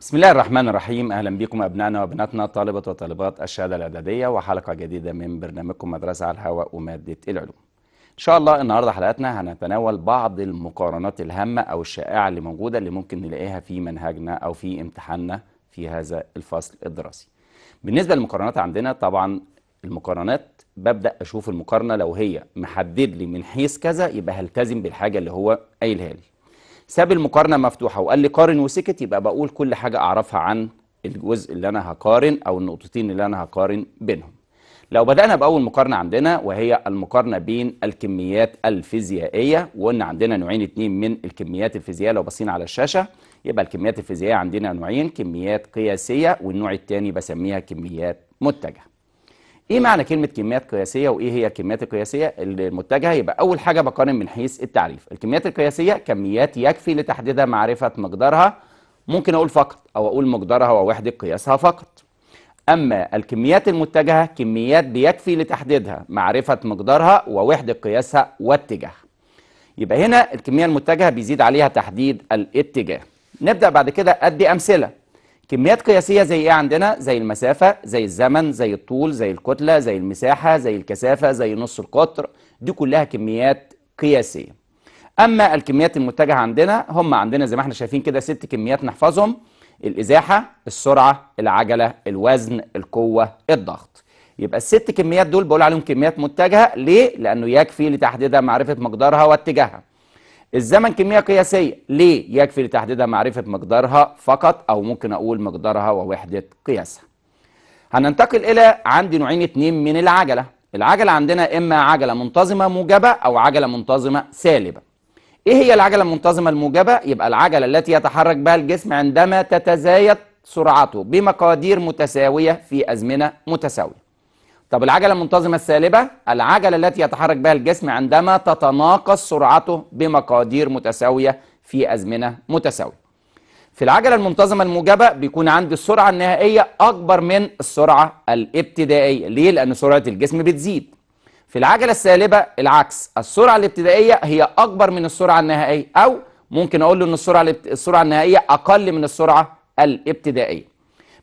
بسم الله الرحمن الرحيم اهلا بكم ابنائنا وبناتنا طالبه وطالبات الشهاده الاعداديه وحلقه جديده من برنامجكم مدرسه على الهواء وماده العلوم. ان شاء الله النهارده حلقتنا هنتناول بعض المقارنات الهامه او الشائعه اللي موجوده اللي ممكن نلاقيها في منهجنا او في امتحاننا في هذا الفصل الدراسي. بالنسبه للمقارنات عندنا طبعا المقارنات ببدا اشوف المقارنه لو هي محدد لي من حيث كذا يبقى هلتزم بالحاجه اللي هو قايلها لي. ساب المقارنة مفتوحة وقال لي قارن وسكت يبقى بقول كل حاجة أعرفها عن الجزء اللي أنا هقارن أو النقطتين اللي أنا هقارن بينهم لو بدأنا بأول مقارنة عندنا وهي المقارنة بين الكميات الفيزيائية وقلنا عندنا نوعين اتنين من الكميات الفيزيائية لو بصينا على الشاشة يبقى الكميات الفيزيائية عندنا نوعين كميات قياسية والنوع الثاني بسميها كميات متجهة ايه معنى كلمه كميات قياسيه وايه هي الكميات القياسيه المتجهه يبقى اول حاجه بقارن من حيث التعريف الكميات القياسيه كميات يكفي لتحديدها معرفه مقدارها ممكن اقول فقط او اقول مقدارها ووحده قياسها فقط اما الكميات المتجهه كميات بيكفي لتحديدها معرفه مقدارها ووحده قياسها واتجاهها يبقى هنا الكميه المتجهه بيزيد عليها تحديد الاتجاه نبدا بعد كده ادي امثله كميات قياسية زي ايه عندنا؟ زي المسافة، زي الزمن، زي الطول، زي الكتلة، زي المساحة، زي الكثافة، زي نص القطر، دي كلها كميات قياسية. أما الكميات المتجهة عندنا هم عندنا زي ما احنا شايفين كده ست كميات نحفظهم الإزاحة، السرعة، العجلة، الوزن، القوة، الضغط. يبقى الست كميات دول بقول عليهم كميات متجهة ليه؟ لأنه يكفي لتحديدها معرفة مقدارها واتجاهها. الزمن كمية قياسية ليه؟ يكفي لتحديدها معرفة مقدارها فقط أو ممكن أقول مقدارها ووحدة قياسها هننتقل إلى عندي نوعين اتنين من العجلة العجلة عندنا إما عجلة منتظمة موجبة أو عجلة منتظمة سالبة إيه هي العجلة المنتظمة الموجبة؟ يبقى العجلة التي يتحرك بها الجسم عندما تتزايد سرعته بمقادير متساوية في أزمنة متساوية طب العجلة المنتظمة السالبة العجلة التي يتحرك بها الجسم عندما تتناقص سرعته بمقادير متساوية في أزمنة متساوية في العجلة المنتظمة الموجبة بيكون عندي السرعة النهائية أكبر من السرعة الابتدائية ليه؟ لأن سرعة الجسم بتزيد في العجلة السالبة العكس السرعة الابتدائية هي أكبر من السرعة النهائية أو ممكن أقول له أن السرعة السرعة النهائية أقل من السرعة الابتدائية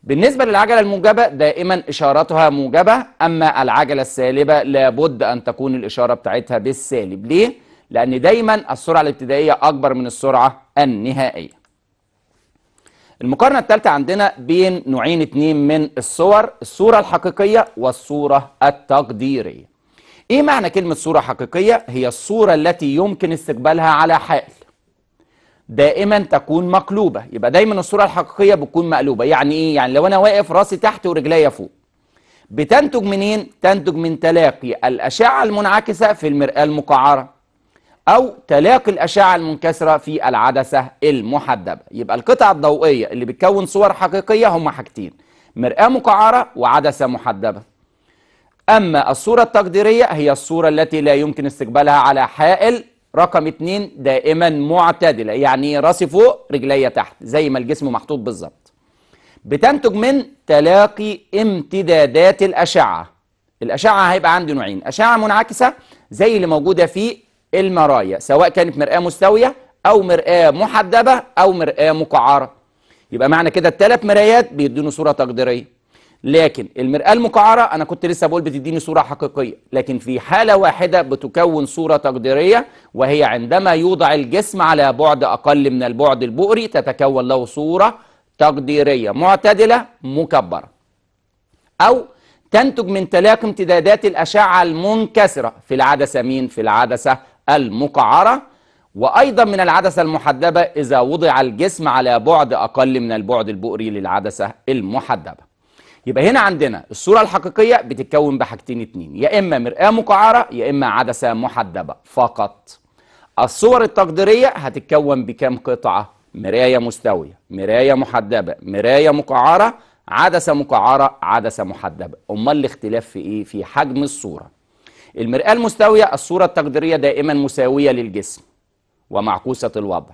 بالنسبة للعجلة الموجبة دائما إشارتها موجبة أما العجلة السالبة لابد أن تكون الإشارة بتاعتها بالسالب ليه؟ لأن دايما السرعة الابتدائية أكبر من السرعة النهائية المقارنة الثالثة عندنا بين نوعين اتنين من الصور الصورة الحقيقية والصورة التقديرية ايه معنى كلمة صورة حقيقية؟ هي الصورة التي يمكن استقبالها على حائل دائما تكون مقلوبة يبقى دايما الصورة الحقيقية بتكون مقلوبة يعني إيه؟ يعني لو أنا واقف راسي تحت ورجليا فوق بتنتج منين؟ تنتج من تلاقي الأشعة المنعكسة في المرآة المقعرة أو تلاقي الأشعة المنكسرة في العدسة المحدبة يبقى القطع الضوئية اللي بتكون صور حقيقية هما حاجتين مرآة مقعرة وعدسة محدبة أما الصورة التقديرية هي الصورة التي لا يمكن استقبالها على حائل رقم اتنين دائما معتدلة يعني راسي فوق رجليا تحت زي ما الجسم محطوط بالظبط بتنتج من تلاقي امتدادات الأشعة الأشعة هيبقى عندي نوعين أشعة منعكسة زي اللي موجودة في المرايا سواء كانت مرآة مستوية أو مرآة محدبة أو مرآة مقعرة يبقى معنى كده الثلاث مرايات بيدوني صورة تقديرية لكن المرآة المقعرة أنا كنت لسه بقول بتديني صورة حقيقية لكن في حالة واحدة بتكون صورة تقديرية وهي عندما يوضع الجسم على بعد أقل من البعد البؤري تتكون له صورة تقديرية معتدلة مكبرة أو تنتج من تلاقي امتدادات الأشعة المنكسرة في العدسة مين؟ في العدسة المقعرة وأيضا من العدسة المحدبة إذا وضع الجسم على بعد أقل من البعد البؤري للعدسة المحدبة يبقى هنا عندنا الصورة الحقيقية بتتكون بحاجتين اتنين يا إما مرآة مقعرة يا إما عدسة محدبة فقط الصور التقديرية هتتكون بكام قطعة؟ مراية مستوية مراية محدبة مراية مقعرة عدسة مقعرة عدسة محدبة أمال الاختلاف في إيه؟ في حجم الصورة المرآة المستوية الصورة التقديرية دائما مساوية للجسم ومعكوسة الوضع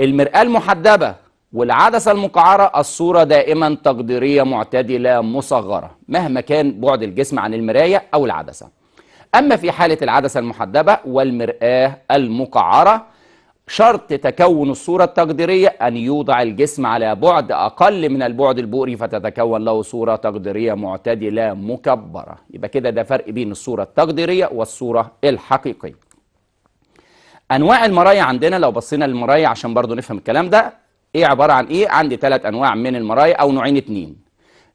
المرآة المحدبة والعدسة المقعرة الصورة دائما تقديرية معتدلة مصغرة مهما كان بعد الجسم عن المراية أو العدسة أما في حالة العدسة المحدبة والمرآة المقعرة شرط تكون الصورة التقديرية أن يوضع الجسم على بعد أقل من البعد البؤري فتتكون له صورة تقديرية معتدلة مكبرة يبقى كده ده فرق بين الصورة التقديرية والصورة الحقيقية أنواع المرايا عندنا لو بصينا للمرايا عشان برضو نفهم الكلام ده ايه عباره عن ايه عندي ثلاث انواع من المرايا او نوعين اتنين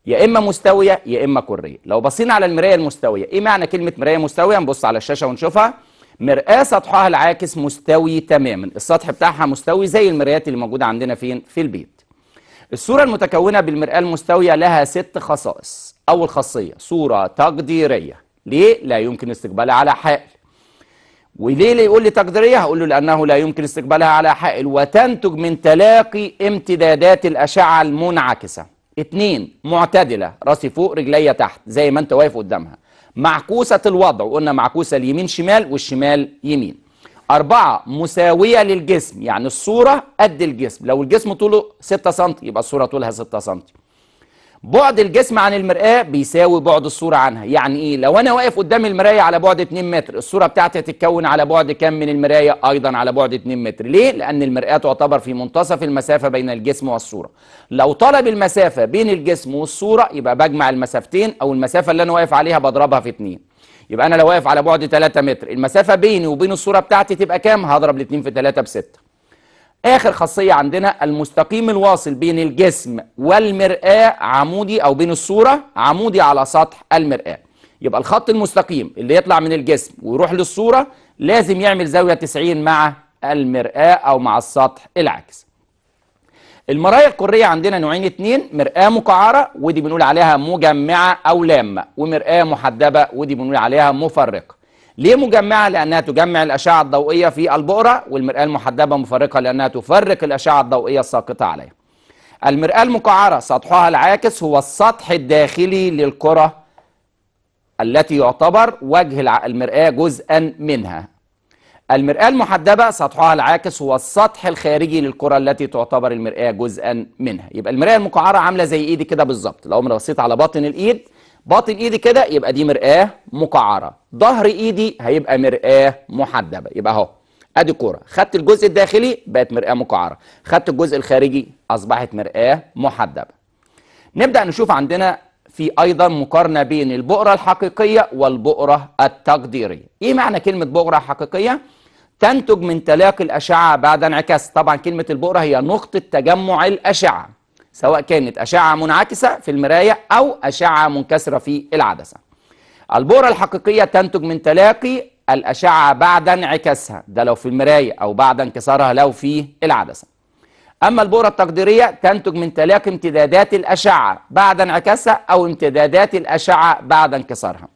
يا اما مستويه يا اما كريه، لو بصينا على المرايه المستويه ايه معنى كلمه مرايه مستويه نبص على الشاشه ونشوفها مرآة سطحها العاكس مستوي تماما السطح بتاعها مستوي زي المرايات اللي موجودة عندنا فين في البيت الصورة المتكونة بالمرآة المستوية لها ست خصائص أول خاصية صورة تقديرية ليه؟ لا يمكن استقبالها على حائل وليه يقول لي تقديريه هقول له لانه لا يمكن استقبالها على حائل وتنتج من تلاقي امتدادات الاشعه المنعكسه اثنين معتدله راسي فوق رجليا تحت زي ما انت واقف قدامها معكوسه الوضع وقلنا معكوسه اليمين شمال والشمال يمين أربعة مساوية للجسم يعني الصورة قد الجسم لو الجسم طوله 6 سم يبقى الصورة طولها 6 سم بعد الجسم عن المرآة بيساوي بعد الصورة عنها يعني إيه؟ لو أنا واقف قدام المراية على بعد 2 متر الصورة بتاعتي هتتكون على بعد كام من المراية؟ أيضا على بعد 2 متر ليه؟ لأن المرآة تعتبر في منتصف المسافة بين الجسم والصورة لو طلب المسافة بين الجسم والصورة يبقى بجمع المسافتين أو المسافة اللي أنا واقف عليها بضربها في 2 يبقى أنا لو واقف على بعد 3 متر المسافة بيني وبين الصورة بتاعتي تبقى كام؟ هضرب 2 في 3 ب 6 اخر خاصيه عندنا المستقيم الواصل بين الجسم والمراه عمودي او بين الصوره عمودي على سطح المراه يبقى الخط المستقيم اللي يطلع من الجسم ويروح للصوره لازم يعمل زاويه 90 مع المراه او مع السطح العكس المرايا الكريه عندنا نوعين اتنين مراه مقعره ودي بنقول عليها مجمعه او لامه ومراه محدبه ودي بنقول عليها مفرقه ليه مجمعة؟ لأنها تجمع الأشعة الضوئية في البؤرة والمرآة المحدبة مفرقة لأنها تفرق الأشعة الضوئية الساقطة عليها المرآة المقعرة سطحها العاكس هو السطح الداخلي للكرة التي يعتبر وجه المرآة جزءا منها المرآة المحدبة سطحها العاكس هو السطح الخارجي للكرة التي تعتبر المرآة جزءا منها يبقى المرآة المقعرة عاملة زي ايدي كده بالظبط لو انا بصيت على باطن الايد باطن ايدي كده يبقى دي مرآة مقعرة ظهر ايدي هيبقى مرآة محدبة يبقى اهو ادي الكوره خدت الجزء الداخلي بقت مرآة مقعرة خدت الجزء الخارجي اصبحت مرآة محدبة نبدأ نشوف عندنا في ايضا مقارنة بين البؤرة الحقيقية والبؤرة التقديرية ايه معنى كلمة بؤرة حقيقية؟ تنتج من تلاقي الأشعة بعد انعكاس طبعا كلمة البؤرة هي نقطة تجمع الأشعة سواء كانت أشعة منعكسة في المراية أو أشعة منكسرة في العدسة البورة الحقيقية تنتج من تلاقي الأشعة بعد انعكاسها ده لو في المراية أو بعد انكسارها لو في العدسة أما البورة التقديرية تنتج من تلاقي امتدادات الأشعة بعد انعكاسها أو امتدادات الأشعة بعد انكسارها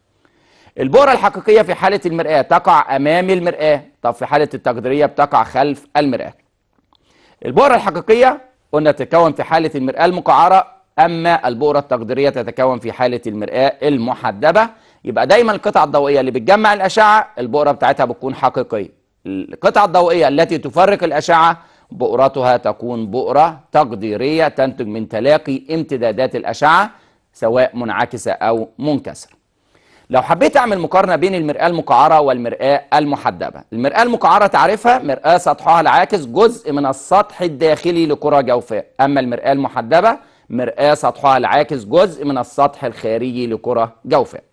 البورة الحقيقية في حالة المرآة تقع أمام المرآة طب في حالة التقديرية بتقع خلف المرآة البورة الحقيقية قلنا تتكون في حالة المرآة المقعرة أما البؤرة التقديرية تتكون في حالة المرآة المحدبة يبقى دايما القطعة الضوئية اللي بتجمع الأشعة البؤرة بتاعتها بتكون حقيقية القطعة الضوئية التي تفرق الأشعة بؤرتها تكون بؤرة تقديرية تنتج من تلاقي امتدادات الأشعة سواء منعكسة أو منكسرة لو حبيت اعمل مقارنه بين المرآه المقعره والمرآه المحدبه المرآه المقعره تعرفها مرآه سطحها العاكس جزء من السطح الداخلي لكره جوفاء اما المرآه المحدبه مرآه سطحها العاكس جزء من السطح الخارجي لكره جوفاء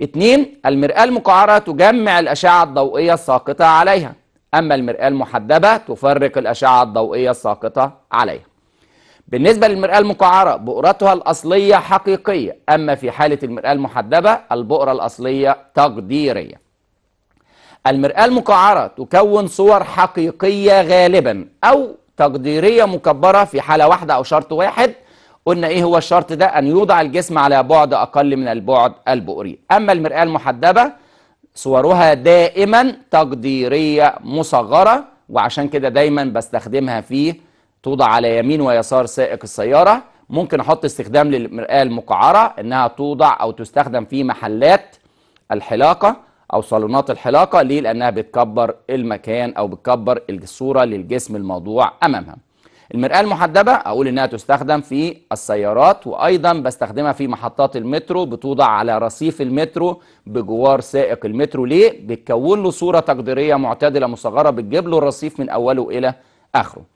اتنين المرآه المقعره تجمع الاشعه الضوئيه الساقطه عليها اما المرآه المحدبه تفرق الاشعه الضوئيه الساقطه عليها بالنسبة للمرآة المقعرة بؤرتها الأصلية حقيقية أما في حالة المرآة المحدبة البؤرة الأصلية تقديرية المرآة المقعرة تكون صور حقيقية غالبا أو تقديرية مكبرة في حالة واحدة أو شرط واحد قلنا إيه هو الشرط ده أن يوضع الجسم على بعد أقل من البعد البؤري أما المرآة المحدبة صورها دائما تقديرية مصغرة وعشان كده دايما بستخدمها في توضع على يمين ويسار سائق السيارة ممكن أحط استخدام للمرآة المقعرة إنها توضع أو تستخدم في محلات الحلاقة أو صالونات الحلاقة ليه؟ لأنها بتكبر المكان أو بتكبر الصورة للجسم الموضوع أمامها المرآة المحدبة أقول إنها تستخدم في السيارات وأيضا بستخدمها في محطات المترو بتوضع على رصيف المترو بجوار سائق المترو ليه؟ بتكون له صورة تقديرية معتدلة مصغرة بتجيب له الرصيف من أوله إلى آخره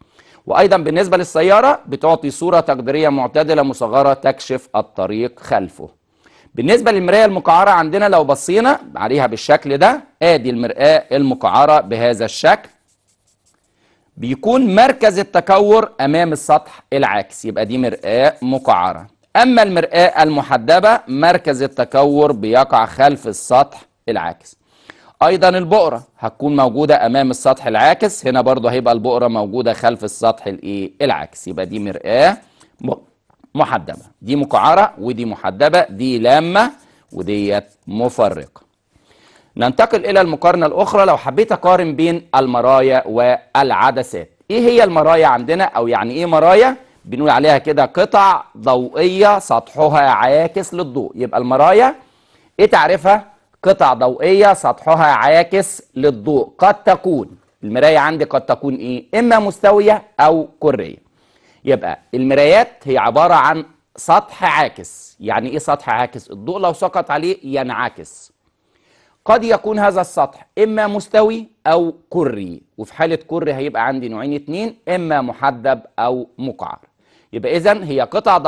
وايضا بالنسبه للسياره بتعطي صوره تقديريه معتدله مصغره تكشف الطريق خلفه بالنسبه للمرايه المقعره عندنا لو بصينا عليها بالشكل ده ادي المراه المقعره بهذا الشكل بيكون مركز التكور امام السطح العاكس يبقى دي مراه مقعره اما المراه المحدبه مركز التكور بيقع خلف السطح العاكس ايضا البقرة هتكون موجودة امام السطح العاكس هنا برضو هيبقى البقرة موجودة خلف السطح الايه العاكس يبقى دي مرآة محدبة دي مقعرة ودي محدبة دي لامة وديت مفرقة ننتقل الى المقارنة الاخرى لو حبيت اقارن بين المرايا والعدسات ايه هي المرايا عندنا او يعني ايه مرايا بنقول عليها كده قطع ضوئية سطحها عاكس للضوء يبقى المرايا ايه تعريفها قطع ضوئية سطحها عاكس للضوء قد تكون المراية عندي قد تكون إيه؟ إما مستوية أو كرية يبقى المرايات هي عبارة عن سطح عاكس يعني إيه سطح عاكس؟ الضوء لو سقط عليه ينعكس قد يكون هذا السطح إما مستوي أو كري وفي حالة كري هيبقى عندي نوعين اتنين إما محدب أو مقعر يبقى إذا هي قطع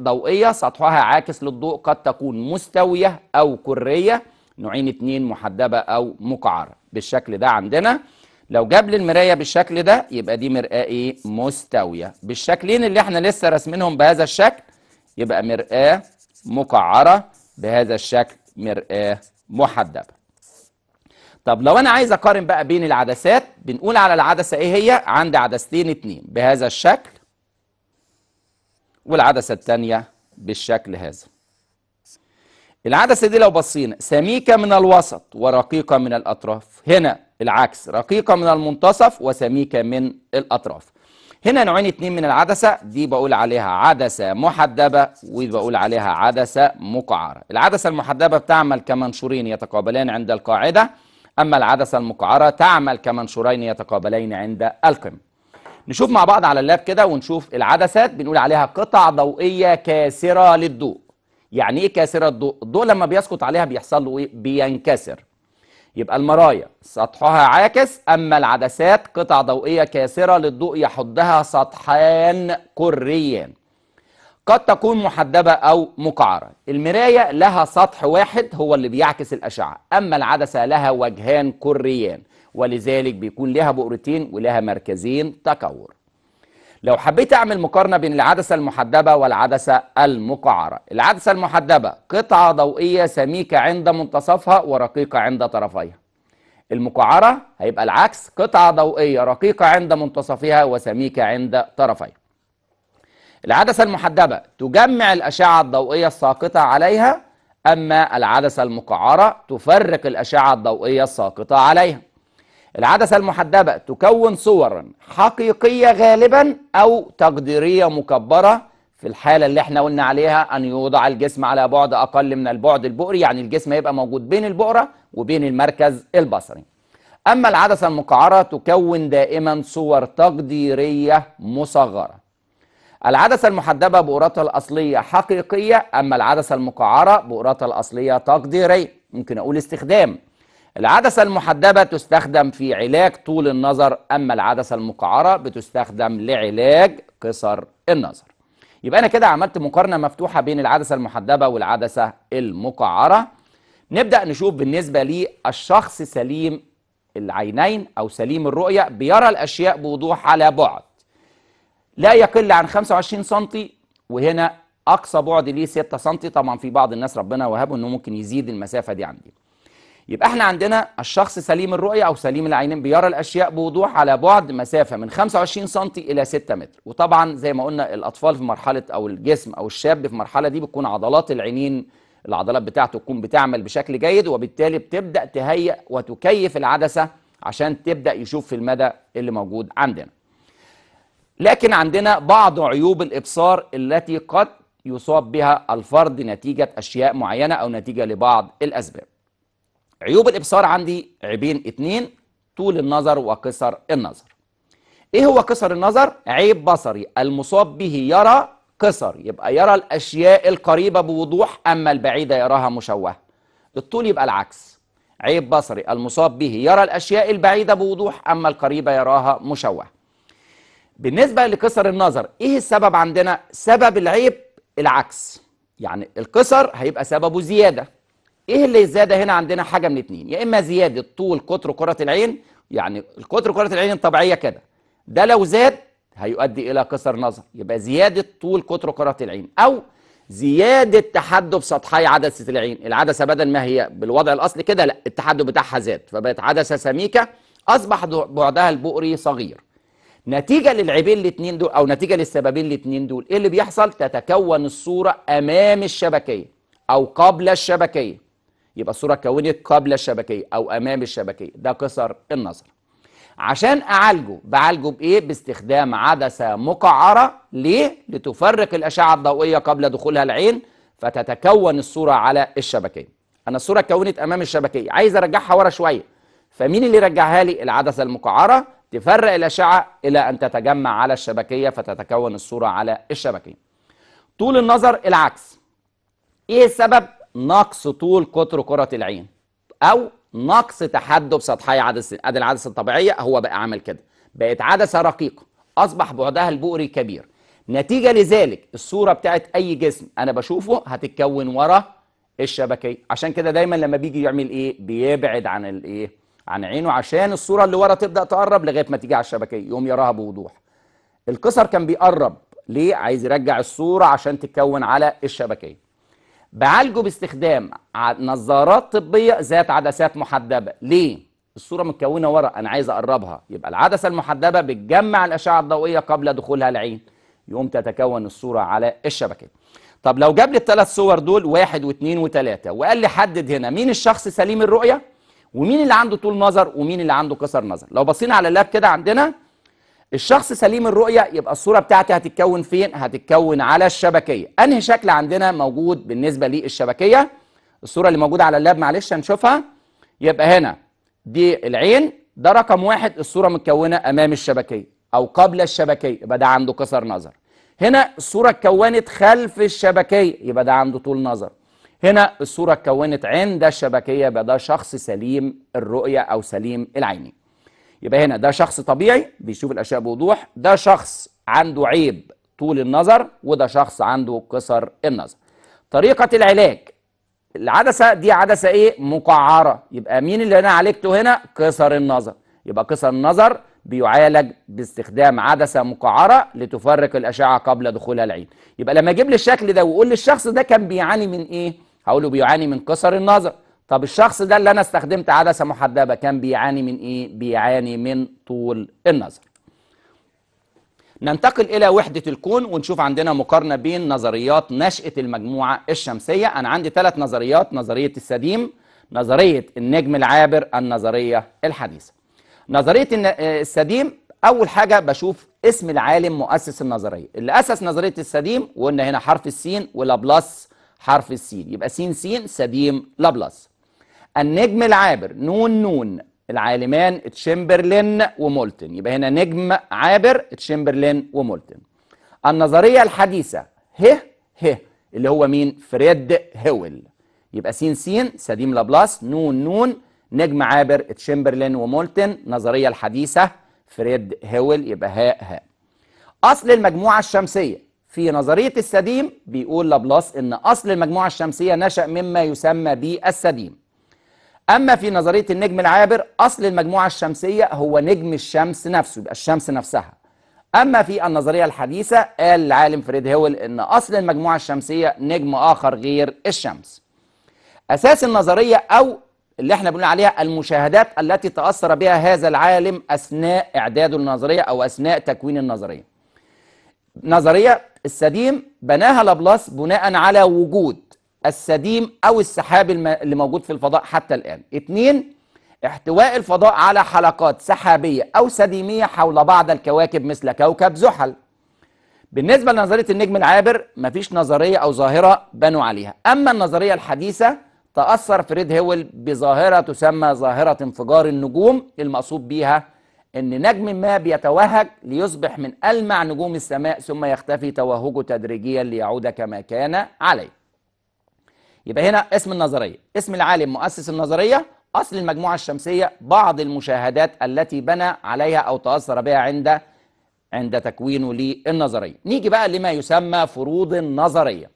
ضوئية سطحها عاكس للضوء قد تكون مستوية أو كرية نوعين اتنين محدبة أو مقعرة بالشكل ده عندنا لو جاب لي المراية بالشكل ده يبقى دي مرآة إيه مستوية بالشكلين اللي احنا لسه راسمينهم بهذا الشكل يبقى مرآة مقعرة بهذا الشكل مرآة محدبة طب لو انا عايز اقارن بقى بين العدسات بنقول على العدسه ايه هي عندي عدستين اتنين بهذا الشكل والعدسه الثانيه بالشكل هذا العدسة دي لو بصينا سميكة من الوسط ورقيقة من الأطراف هنا العكس رقيقة من المنتصف وسميكة من الأطراف هنا نوعين اتنين من العدسة دي بقول عليها عدسة محدبة وبقول عليها عدسة مقعرة العدسة المحدبة بتعمل كمنشورين يتقابلان عند القاعدة أما العدسة المقعرة تعمل كمنشورين يتقابلين عند القمة نشوف مع بعض على اللاب كده ونشوف العدسات بنقول عليها قطع ضوئية كاسرة للضوء يعني ايه كاسره الضوء الضوء لما بيسقط عليها بيحصل له ايه بينكسر يبقى المرايا سطحها عاكس اما العدسات قطع ضوئيه كاسره للضوء يحدها سطحان كريان قد تكون محدبه او مقعره المرايه لها سطح واحد هو اللي بيعكس الاشعه اما العدسه لها وجهان كريان ولذلك بيكون لها بؤرتين ولها مركزين تكور لو حبيت اعمل مقارنه بين العدسه المحدبه والعدسه المقعره العدسه المحدبه قطعه ضوئيه سميكه عند منتصفها ورقيقه عند طرفيها المقعره هيبقى العكس قطعه ضوئيه رقيقه عند منتصفها وسميكه عند طرفيها العدسه المحدبه تجمع الاشعه الضوئيه الساقطه عليها اما العدسه المقعره تفرق الاشعه الضوئيه الساقطه عليها العدسة المحدبة تكون صورا حقيقية غالبا أو تقديرية مكبرة في الحالة اللي احنا قلنا عليها أن يوضع الجسم على بعد أقل من البعد البؤري يعني الجسم يبقى موجود بين البؤرة وبين المركز البصري أما العدسة المقعرة تكون دائما صور تقديرية مصغرة العدسة المحدبة بؤرتها الأصلية حقيقية أما العدسة المقعرة بؤرتها الأصلية تقديرية ممكن أقول استخدام العدسة المحدبة تستخدم في علاج طول النظر أما العدسة المقعرة بتستخدم لعلاج قصر النظر يبقى أنا كده عملت مقارنة مفتوحة بين العدسة المحدبة والعدسة المقعرة نبدأ نشوف بالنسبة للشخص سليم العينين أو سليم الرؤية بيرى الأشياء بوضوح على بعد لا يقل عن 25 سم وهنا أقصى بعد ليه 6 سم طبعا في بعض الناس ربنا وهبه أنه ممكن يزيد المسافة دي عندي يبقى احنا عندنا الشخص سليم الرؤية أو سليم العينين بيرى الأشياء بوضوح على بعد مسافة من 25 سم إلى 6 متر وطبعا زي ما قلنا الأطفال في مرحلة أو الجسم أو الشاب في المرحلة دي بتكون عضلات العينين العضلات بتاعته تكون بتعمل بشكل جيد وبالتالي بتبدأ تهيئ وتكيف العدسة عشان تبدأ يشوف في المدى اللي موجود عندنا لكن عندنا بعض عيوب الإبصار التي قد يصاب بها الفرد نتيجة أشياء معينة أو نتيجة لبعض الأسباب عيوب الابصار عندي عيبين اتنين طول النظر وقصر النظر ايه هو قصر النظر عيب بصري المصاب به يرى قصر يبقى يرى الاشياء القريبه بوضوح اما البعيده يراها مشوهه الطول يبقى العكس عيب بصري المصاب به يرى الاشياء البعيده بوضوح اما القريبه يراها مشوهه بالنسبه لقصر النظر ايه السبب عندنا سبب العيب العكس يعني القصر هيبقى سببه زياده ايه اللي زاد هنا عندنا حاجه من اتنين يا اما زياده طول قطر كره العين يعني القطر كره العين الطبيعيه كده ده لو زاد هيؤدي الى كسر نظر يبقى زياده طول قطر كره العين او زياده تحدب سطحي عدسه العين العدسه بدل ما هي بالوضع الاصلي كده لا التحدب بتاعها زاد فبقت عدسه سميكه اصبح بعدها البؤري صغير نتيجة للعيبين الاثنين دول أو نتيجة للسببين الاثنين دول إيه اللي بيحصل؟ تتكون الصورة أمام الشبكية أو قبل الشبكية يبقى الصورة اتكونت قبل الشبكية أو أمام الشبكية ده قصر النظر عشان أعالجه بعالجه بإيه؟ باستخدام عدسة مقعرة ليه؟ لتفرق الأشعة الضوئية قبل دخولها العين فتتكون الصورة على الشبكية أنا الصورة اتكونت أمام الشبكية عايز أرجعها ورا شوية فمين اللي رجعها لي؟ العدسة المقعرة تفرق الأشعة إلى أن تتجمع على الشبكية فتتكون الصورة على الشبكية طول النظر العكس إيه السبب؟ نقص طول قطر كرة العين أو نقص تحدب سطحي عدسة أدي العدسة الطبيعية هو بقى عامل كده بقت عدسة رقيقة أصبح بعدها البؤري كبير نتيجة لذلك الصورة بتاعت أي جسم أنا بشوفه هتتكون ورا الشبكية عشان كده دايما لما بيجي يعمل إيه بيبعد عن الإيه عن عينه عشان الصورة اللي ورا تبدأ تقرب لغاية ما تيجي على الشبكية يقوم يراها بوضوح القصر كان بيقرب ليه عايز يرجع الصورة عشان تتكون على الشبكية بعالجه باستخدام نظارات طبيه ذات عدسات محدبه ليه الصوره متكونه ورق انا عايز اقربها يبقى العدسه المحدبه بتجمع الاشعه الضوئيه قبل دخولها العين يقوم تتكون الصوره على الشبكه طب لو جاب لي الثلاث صور دول واحد واثنين وثلاثه وقال لي حدد هنا مين الشخص سليم الرؤيه ومين اللي عنده طول نظر ومين اللي عنده قصر نظر لو بصينا على اللاب كده عندنا الشخص سليم الرؤية يبقى الصورة بتاعتي هتتكون فين؟ هتتكون على الشبكية أنهي شكل عندنا موجود بالنسبة للشبكية الصورة اللي موجودة على اللاب معلش هنشوفها يبقى هنا دي العين ده رقم واحد الصورة متكونة أمام الشبكية أو قبل الشبكية يبقى ده عنده كسر نظر هنا الصورة اتكونت خلف الشبكية يبقى ده عنده طول نظر هنا الصورة اتكونت عند الشبكية يبقى ده شخص سليم الرؤية أو سليم العينين يبقى هنا ده شخص طبيعي بيشوف الاشياء بوضوح ده شخص عنده عيب طول النظر وده شخص عنده قصر النظر طريقه العلاج العدسه دي عدسه ايه مقعره يبقى مين اللي انا عالجته هنا قصر النظر يبقى قصر النظر بيعالج باستخدام عدسه مقعره لتفرق الاشعه قبل دخولها العين يبقى لما اجيب لي الشكل ده واقول لي الشخص ده كان بيعاني من ايه هقول له بيعاني من قصر النظر طب الشخص ده اللي انا استخدمت عدسه محدبه كان بيعاني من ايه بيعاني من طول النظر ننتقل الى وحده الكون ونشوف عندنا مقارنه بين نظريات نشاه المجموعه الشمسيه انا عندي ثلاث نظريات نظريه السديم نظريه النجم العابر النظريه الحديثه نظريه آه، السديم اول حاجه بشوف اسم العالم مؤسس النظريه اللي اسس نظريه السديم وقلنا هنا حرف السين ولابلاس حرف السين يبقى سين سين سديم لابلاس النجم العابر نون نون العالمان تشمبرلين ومولتن يبقى هنا نجم عابر تشمبرلين ومولتن النظرية الحديثة ه ه اللي هو مين فريد هويل يبقى سين سين سديم لابلاس نون نون نجم عابر تشمبرلين ومولتن نظرية الحديثة فريد هويل يبقى هاء هاء أصل المجموعة الشمسية في نظرية السديم بيقول لابلاس إن أصل المجموعة الشمسية نشأ مما يسمى بالسديم أما في نظرية النجم العابر أصل المجموعة الشمسية هو نجم الشمس نفسه يبقى الشمس نفسها أما في النظرية الحديثة قال العالم فريد هيول إن أصل المجموعة الشمسية نجم آخر غير الشمس أساس النظرية أو اللي احنا بنقول عليها المشاهدات التي تأثر بها هذا العالم أثناء إعداده للنظرية أو أثناء تكوين النظرية نظرية السديم بناها لابلاس بناء على وجود السديم أو السحاب اللي موجود في الفضاء حتى الآن اثنين احتواء الفضاء على حلقات سحابية أو سديمية حول بعض الكواكب مثل كوكب زحل بالنسبة لنظرية النجم العابر مفيش نظرية أو ظاهرة بنوا عليها أما النظرية الحديثة تأثر فريد هيول بظاهرة تسمى ظاهرة انفجار النجوم المقصود بيها أن نجم ما بيتوهج ليصبح من ألمع نجوم السماء ثم يختفي توهجه تدريجيا ليعود كما كان عليه يبقى هنا اسم النظرية اسم العالم مؤسس النظرية أصل المجموعة الشمسية بعض المشاهدات التي بنى عليها أو تأثر بها عند عند تكوينه للنظرية نيجي بقى لما يسمى فروض النظرية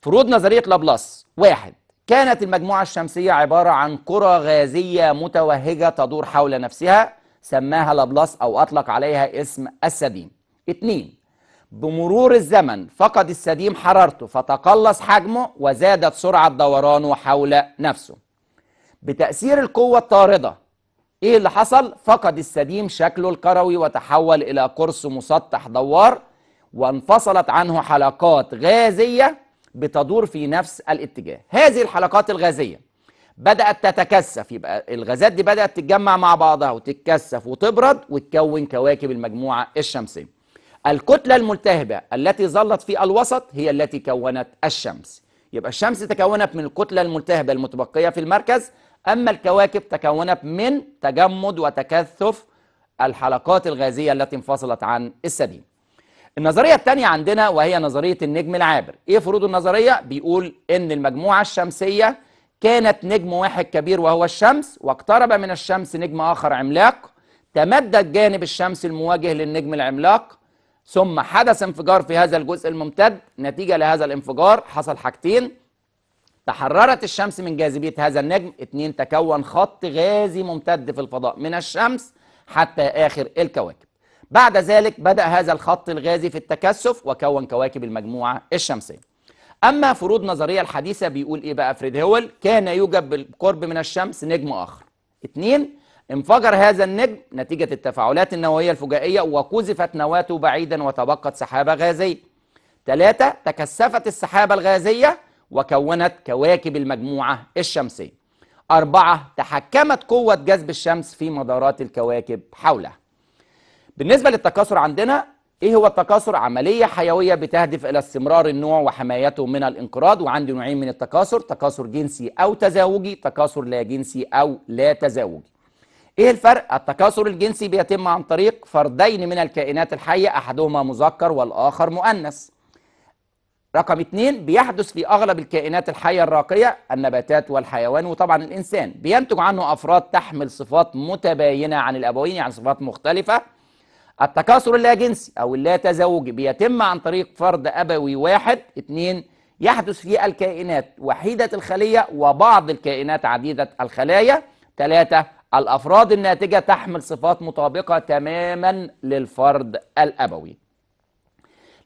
فروض نظرية لابلاس واحد كانت المجموعة الشمسية عبارة عن كرة غازية متوهجة تدور حول نفسها سماها لابلاس أو أطلق عليها اسم السديم اتنين بمرور الزمن فقد السديم حرارته فتقلص حجمه وزادت سرعة دورانه حول نفسه بتأثير القوة الطاردة ايه اللي حصل؟ فقد السديم شكله الكروي وتحول الى قرص مسطح دوار وانفصلت عنه حلقات غازية بتدور في نفس الاتجاه هذه الحلقات الغازية بدأت تتكثف يبقى الغازات دي بدأت تتجمع مع بعضها وتتكثف وتبرد وتكون كواكب المجموعة الشمسية الكتلة الملتهبة التي ظلت في الوسط هي التي كونت الشمس يبقى الشمس تكونت من الكتلة الملتهبة المتبقية في المركز أما الكواكب تكونت من تجمد وتكثف الحلقات الغازية التي انفصلت عن السديم النظرية الثانية عندنا وهي نظرية النجم العابر إيه فروض النظرية؟ بيقول إن المجموعة الشمسية كانت نجم واحد كبير وهو الشمس واقترب من الشمس نجم آخر عملاق تمدد جانب الشمس المواجه للنجم العملاق ثم حدث انفجار في هذا الجزء الممتد نتيجة لهذا الانفجار حصل حاجتين تحررت الشمس من جاذبية هذا النجم اتنين تكون خط غازي ممتد في الفضاء من الشمس حتى آخر الكواكب بعد ذلك بدأ هذا الخط الغازي في التكثف وكون كواكب المجموعة الشمسية أما فروض نظرية الحديثة بيقول إيه بقى فريد هول كان يوجد بالقرب من الشمس نجم آخر اتنين انفجر هذا النجم نتيجة التفاعلات النووية الفجائية وقذفت نواته بعيدا وتبقت سحابة غازية ثلاثة تكثفت السحابة الغازية وكونت كواكب المجموعة الشمسية أربعة تحكمت قوة جذب الشمس في مدارات الكواكب حولها بالنسبة للتكاثر عندنا ايه هو التكاثر عملية حيوية بتهدف الى استمرار النوع وحمايته من الانقراض وعندي نوعين من التكاثر تكاثر جنسي او تزاوجي تكاثر لا جنسي او لا تزاوجي ايه الفرق؟ التكاثر الجنسي بيتم عن طريق فردين من الكائنات الحية احدهما مذكر والآخر مؤنث رقم اثنين بيحدث في أغلب الكائنات الحية الراقية النباتات والحيوان وطبعا الإنسان بينتج عنه أفراد تحمل صفات متباينة عن الأبوين يعني صفات مختلفة التكاثر اللا جنسي أو اللا تزوجي بيتم عن طريق فرد أبوي واحد اثنين يحدث في الكائنات وحيدة الخلية وبعض الكائنات عديدة الخلايا ثلاثة الأفراد الناتجة تحمل صفات مطابقة تماما للفرد الأبوي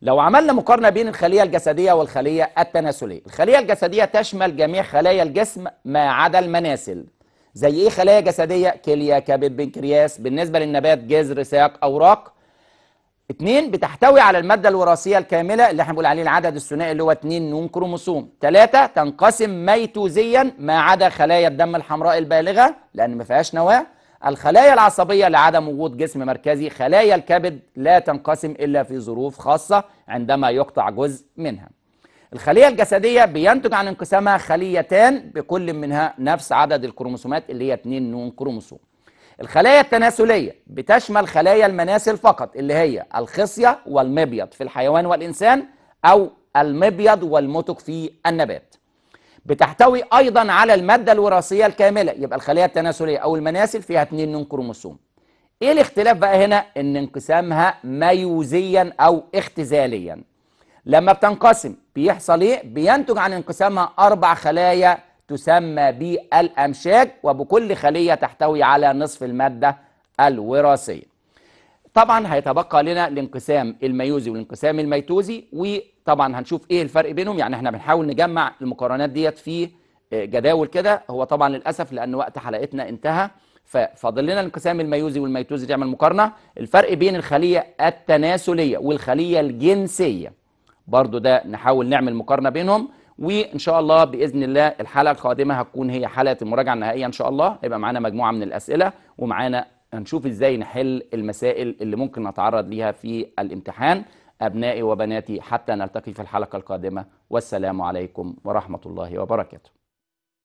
لو عملنا مقارنة بين الخلية الجسدية والخلية التناسلية الخلية الجسدية تشمل جميع خلايا الجسم ما عدا المناسل زي ايه خلايا جسدية؟ كلية كبد بنكرياس بالنسبة للنبات جذر ساق أوراق اثنين بتحتوي على المادة الوراثية الكاملة اللي احنا بنقول عليه العدد الثنائي اللي هو 2 نون كروموسوم ثلاثة تنقسم ميتوزيا ما عدا خلايا الدم الحمراء البالغة لأن ما فيهاش نواة الخلايا العصبية لعدم وجود جسم مركزي خلايا الكبد لا تنقسم إلا في ظروف خاصة عندما يقطع جزء منها الخلية الجسدية بينتج عن انقسامها خليتان بكل منها نفس عدد الكروموسومات اللي هي 2 نون كروموسوم الخلايا التناسلية بتشمل خلايا المناسل فقط اللي هي الخصية والمبيض في الحيوان والإنسان أو المبيض والمتك في النبات بتحتوي أيضا على المادة الوراثية الكاملة يبقى الخلايا التناسلية أو المناسل فيها اتنين نون كروموسوم إيه الاختلاف بقى هنا إن انقسامها ميوزيا أو اختزاليا لما بتنقسم بيحصل إيه؟ بينتج عن انقسامها أربع خلايا تسمى بالأمشاج وبكل خلية تحتوي على نصف المادة الوراثية طبعا هيتبقى لنا الانقسام الميوزي والانقسام الميتوزي وطبعا هنشوف ايه الفرق بينهم يعني احنا بنحاول نجمع المقارنات ديت في آه، جداول كده هو طبعا للاسف لان وقت حلقتنا انتهى ففاضل لنا الانقسام الميوزي والميتوزي تعمل مقارنه الفرق بين الخليه التناسليه والخليه الجنسيه برضو ده نحاول نعمل مقارنه بينهم وان شاء الله باذن الله الحلقه القادمه هتكون هي حلقه المراجعه النهائيه ان شاء الله هيبقى معانا مجموعه من الاسئله ومعانا هنشوف ازاي نحل المسائل اللي ممكن نتعرض ليها في الامتحان ابنائي وبناتي حتى نلتقي في الحلقه القادمه والسلام عليكم ورحمه الله وبركاته